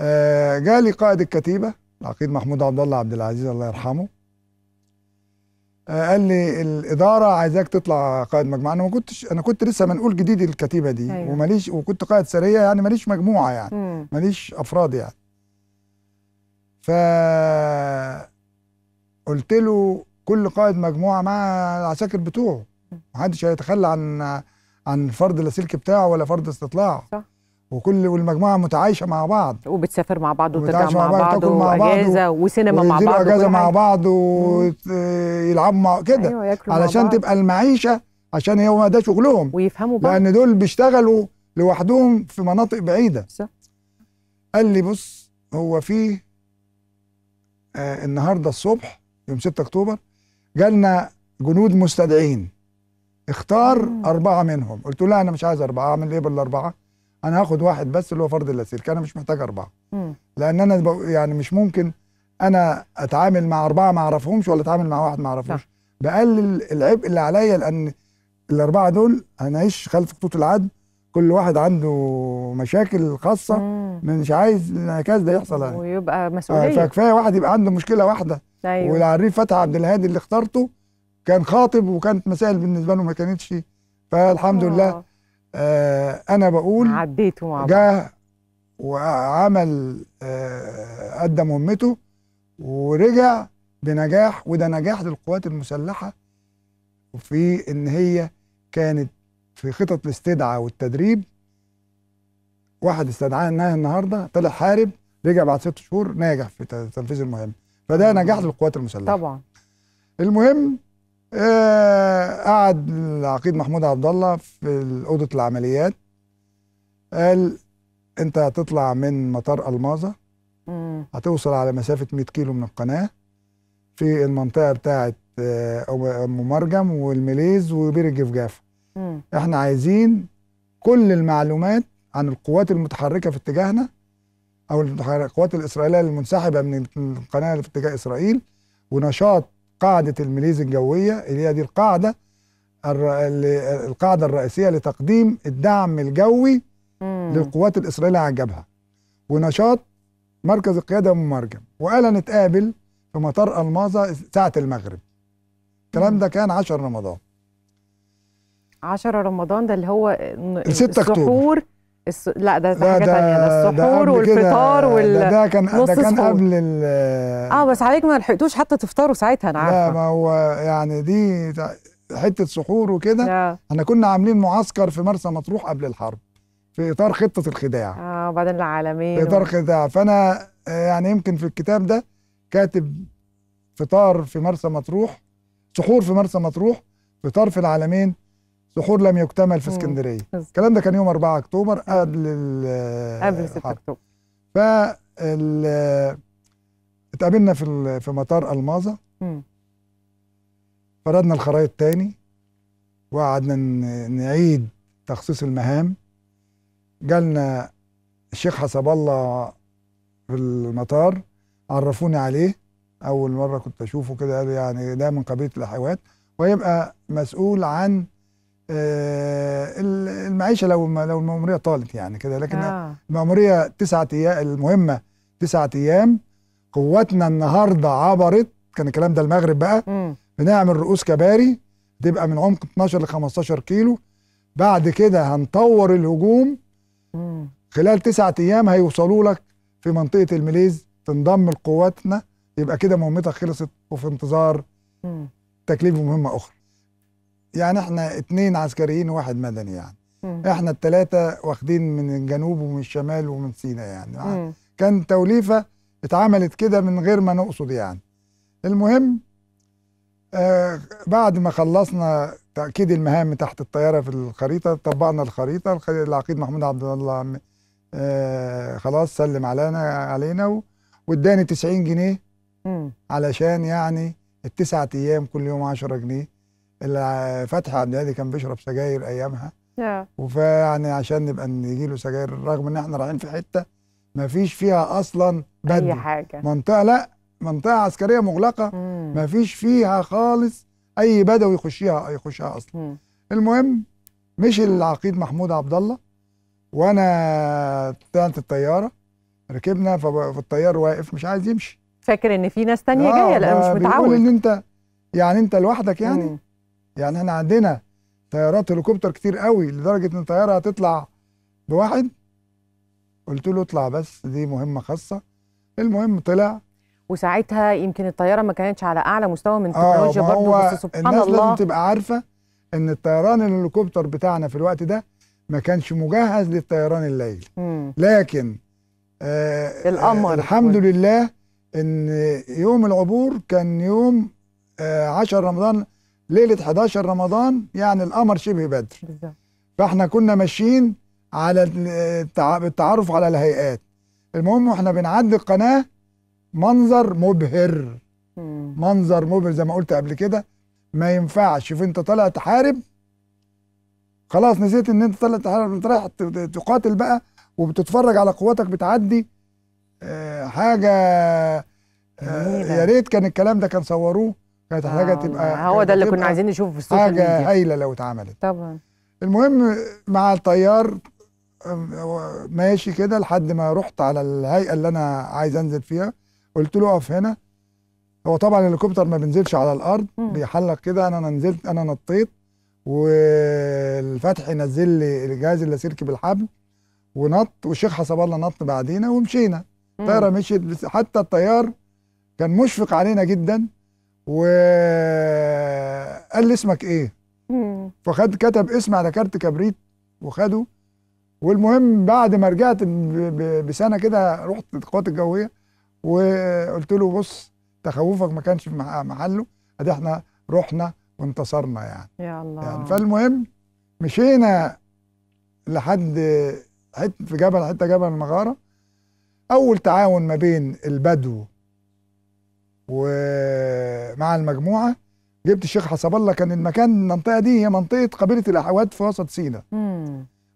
آه، جالي قائد الكتيبه العقيد محمود عبد الله عبد العزيز الله يرحمه آه، قال لي الاداره عايزاك تطلع قائد مجموعه انا ما كنتش انا كنت لسه منقول جديد الكتيبه دي أيوة. وماليش وكنت قائد سريه يعني ماليش مجموعه يعني مم. ماليش افراد يعني ف قلت له كل قائد مجموعه مع العساكر بتوعه محدش هيتخلى عن عن الفرد اللاسلكي بتاعه ولا فرد استطلاع صح وكل والمجموعه متعايشه مع بعض وبتسافر مع بعض وترجع مع, مع بعض واجازه وسينما مع بعض اجازه مع بعض ويلعبوا مع كده أيوة علشان تبقى المعيشه عشان هو ده شغلهم ويفهموا بعض لان دول بيشتغلوا لوحدهم في مناطق بعيده صح قال لي بص هو في آه النهارده الصبح يوم 6 اكتوبر جالنا جنود مستدعين اختار مم. اربعه منهم قلت له لا انا مش عايز اربعه اعمل ايه بالاربعه انا هاخد واحد بس اللي هو فرد اللاسلكي انا مش محتاج اربعه مم. لان انا يعني مش ممكن انا اتعامل مع اربعه ما اعرفهمش ولا اتعامل مع واحد ما اعرفوش بقلل العبء اللي عليا لان الاربعه دول هنعيش خلف خطوط العدل كل واحد عنده مشاكل خاصه مم. مش عايز الانعكاس ده يحصل يعني. ويبقى مسؤوليه آه، فكفايه واحد يبقى عنده مشكله واحده أيوه. والعريف فتحي عبد الهادي اللي اخترته كان خاطب وكانت مسائل بالنسبه له ما كانتش فالحمد أوه. لله آه انا بقول عديته مع جه وعمل آه ادى مهمته ورجع بنجاح وده نجاح للقوات المسلحه وفي ان هي كانت في خطط الاستدعاء والتدريب واحد استدعاه انها النهارده طلع حارب رجع بعد ست شهور ناجح في تنفيذ المهمه فده نجاح للقوات المسلحه طبعا المهم آه قعد العقيد محمود عبد الله في اوضه العمليات قال انت هتطلع من مطار الماظه هتوصل على مسافه 100 كيلو من القناه في المنطقه بتاعه آه، ام مرجم والمليز وبير الجفجافه احنا عايزين كل المعلومات عن القوات المتحركه في اتجاهنا او القوات الاسرائيليه المنسحبه من القناه في اتجاه اسرائيل ونشاط قاعدة الميليز الجوية اللي هي دي القاعدة القاعدة الرئيسية لتقديم الدعم الجوي مم. للقوات الإسرائيلية على الجبهة ونشاط مركز القيادة ممرجم وقال نتقابل في مطار الماظة ساعة المغرب الكلام ده كان 10 رمضان 10 رمضان ده اللي هو السحور الس... لا ده, حاجه ثانيه ده السحور والفطار وال ده, ده كان ده كان سحور. قبل ال اه بس عليك ما لحقتوش حتى تفطروا ساعتها انا عارفه لا ما هو يعني دي حته سحور وكده احنا كنا عاملين معسكر في مرسى مطروح قبل الحرب في اطار خطه الخداع اه وبعدين العالمين في اطار و... خداع فانا آه، يعني يمكن في الكتاب ده كاتب فطار في مرسى مطروح سحور في مرسى مطروح فطار في العالمين دخول لم يكتمل في اسكندريه الكلام ده كان يوم 4 اكتوبر قبل قبل 6 اكتوبر ف اتقابلنا في في مطار الماظه فردنا الخرائط تاني وقعدنا نعيد تخصيص المهام جالنا الشيخ حسب الله في المطار عرفوني عليه اول مره كنت اشوفه كده قالوا يعني ده من قبيله الحيوات ويبقى مسؤول عن آه، المعيشه لو لو المأموريه طالت يعني كده لكن آه. المأموريه تسعة ايام المهمه تسعة ايام قوتنا النهارده عبرت كان الكلام ده المغرب بقى م. بنعمل رؤوس كباري تبقى من عمق 12 ل 15 كيلو بعد كده هنطور الهجوم م. خلال تسعة ايام هيوصلوا لك في منطقه الميليز تنضم لقواتنا يبقى كده مهمتك خلصت وفي انتظار تكليف مهمه اخرى يعني احنا اتنين عسكريين وواحد مدني يعني مم. احنا التلاتة واخدين من الجنوب ومن الشمال ومن سينا يعني مم. كان توليفة اتعملت كده من غير ما نقصد يعني المهم آه بعد ما خلصنا تأكيد المهام تحت الطيارة في الخريطة طبقنا الخريطة العقيد محمود عبد الله آه خلاص سلم علينا علينا واداني 90 جنيه علشان يعني التسعة أيام كل يوم 10 جنيه فتحي عبد الهادي كان بيشرب سجاير ايامها اه. وفيعني عشان نبقى نجي له سجاير رغم ان احنا رايحين في حته ما فيش فيها اصلا بدل اي حاجه منطقه لا منطقه عسكريه مغلقه ما فيش فيها خالص اي بدوي يخشيها يخشها اصلا مم. المهم مشي العقيد محمود عبد الله وانا طلعت الطياره ركبنا في الطيار واقف مش عايز يمشي فاكر ان في ناس تانية آه، جايه لا مش متعود ان انت يعني انت لوحدك يعني مم. يعني احنا عندنا طيارات هليكوبتر كتير قوي لدرجه ان الطياره هتطلع بواحد قلت له اطلع بس دي مهمه خاصه المهم طلع وساعتها يمكن الطياره ما كانتش على اعلى مستوى من التكنولوجيا آه برضه بس سبحان الناس الله الناس لازم تبقى عارفه ان الطيران الهليكوبتر بتاعنا في الوقت ده ما كانش مجهز للطيران الليلي لكن آه القمر آه الحمد لله ان يوم العبور كان يوم آه 10 رمضان ليله 11 رمضان يعني القمر شبه بدر بالظبط فاحنا كنا ماشيين على التعرف على الهيئات المهم واحنا بنعدي القناه منظر مبهر مم. منظر مبهر زي ما قلت قبل كده ما ينفعش شوف انت طالع تحارب خلاص نسيت ان انت طالع تحارب انت رايح تقاتل بقى وبتتفرج على قواتك بتعدي آه، حاجه آه، يا ريت كان الكلام ده كان صوروه كانت آه، حاجه تبقى هو ده اللي كنا عايزين نشوفه في السوشيال ميديا حاجه هايله لو اتعملت طبعا المهم مع الطيار ماشي كده لحد ما رحت على الهيئه اللي انا عايز انزل فيها قلت له اقف هنا هو طبعا الهليكوبتر ما بينزلش على الارض مم. بيحلق كده انا نزلت انا نطيت والفتحي نزل لي الجهاز اللاسلكي بالحبل ونط والشيخ حسب الله نط بعدينا ومشينا الطياره مشيت حتى الطيار كان مشفق علينا جدا وقال لي اسمك ايه فخد كتب اسمي على كارت كبريت وخده والمهم بعد ما رجعت بسنه كده رحت القوات الجويه وقلت له بص تخوفك ما كانش في محله ادي احنا رحنا وانتصرنا يعني يا الله يعني فالمهم مشينا لحد حته في جبل حته جبل المغاره اول تعاون ما بين البدو و مع المجموعه جبت الشيخ حسب الله كان المكان المنطقه دي هي منطقه قبيله الاحواد في وسط سينا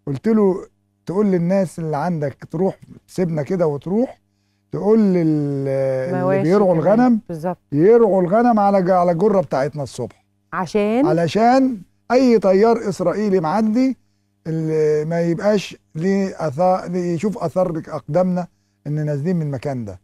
قلت له تقول للناس اللي عندك تروح سيبنا كده وتروح تقول اللي بيرعوا الغنم بالظبط يرعوا الغنم على على الجره بتاعتنا الصبح عشان علشان اي طيار اسرائيلي معدي ما يبقاش ليه اثار يشوف اثار اقدامنا ان نازلين من المكان ده